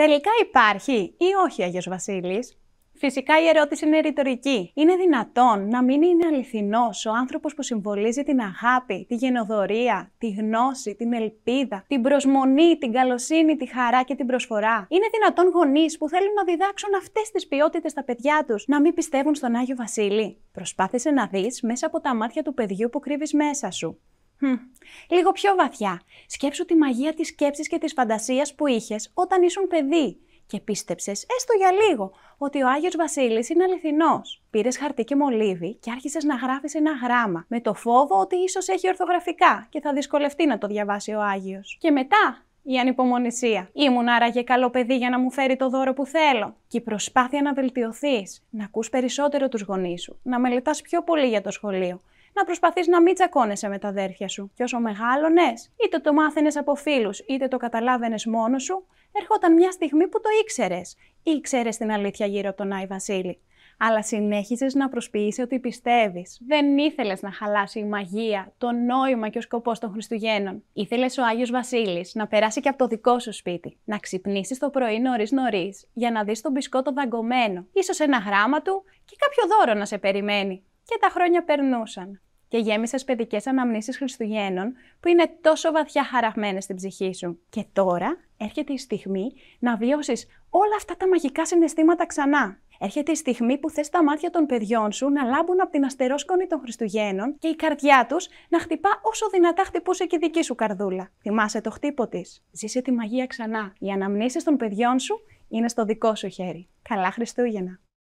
Τελικά υπάρχει ή όχι Άγιος Βασίλης. Φυσικά η ερώτηση είναι ρητορική. Είναι δυνατόν να μην είναι αληθινός ο άνθρωπος που συμβολίζει την αγάπη, τη γενοδορία, τη γνώση, την ελπίδα, την προσμονή, την καλοσύνη, τη χαρά και την προσφορά. Είναι δυνατόν γονείς που θέλουν να διδάξουν αυτές τις ποιότητες στα παιδιά τους να μην πιστεύουν στον Άγιο Βασίλη. Προσπάθησε να δεις μέσα από τα μάτια του παιδιού που κρύβεις μέσα σου. Λίγο πιο βαθιά. Σκέψου τη μαγεία της σκέψης και της φαντασίας που είχες όταν ήσουν παιδί και πίστεψες, έστω για λίγο, ότι ο Άγιος Βασίλης είναι αληθινός. Πήρες χαρτί και μολύβι και άρχισες να γράφεις ένα γράμμα, με το φόβο ότι ίσως έχει ορθογραφικά και θα δυσκολευτεί να το διαβάσει ο Άγιος. Και μετά η ανυπομονησία. Ήμουν άραγε καλό παιδί για να μου φέρει το δώρο που θέλω. Και η προσπάθεια να βελτιωθείς, να ακούς περισσότερο τους γονείς σου, να μελετάς πιο πολύ για το σχολείο να προσπαθείς να μην τσακώνεσαι με τα αδέρφια σου. Και όσο μεγάλωνες, είτε το μάθαινες από φίλους, είτε το καταλάβαινες μόνος σου, ερχόταν μια στιγμή που το ήξερες. Ήξερες την αλήθεια γύρω από τον Άι Βασίλη. Αλλά συνεχισε να προσποιείσαι ότι πιστεύεις. Δεν ήθελες να χαλάσει η μαγεία, το νόημα και ο σκοπός των Χριστουγέννων. Ήθελες ο Άγιος Βασίλης να περάσει και από το δικό σου σπίτι. Να ξυπνήσεις το πρωί νωρί-νωρί για να δεις τον μπισκότο δαγκωμένο, ίσως ένα γράμμα του και κάποιο δώρο να σε περιμένει. Και τα χρόνια περνούσαν και γέμισες παιδικές αναμνήσεις Χριστουγέννων που είναι τόσο βαθιά χαραγμένες στην ψυχή σου. Και τώρα έρχεται η στιγμή να βιώσεις όλα αυτά τα μαγικά συναισθήματα ξανά. Έρχεται η στιγμή που θες τα μάτια των παιδιών σου να λάμπουν από την αστερόσκονη των Χριστουγέννων και η καρδιά τους να χτυπά όσο δυνατά χτυπούσε και η δική σου καρδούλα. Θυμάσαι το χτύπο της. Ζήσε τη μαγεία ξανά. Οι αναμνήσεις των παιδιών σου είναι στο δικό σου χέρι. Καλά Χριστούγεννα!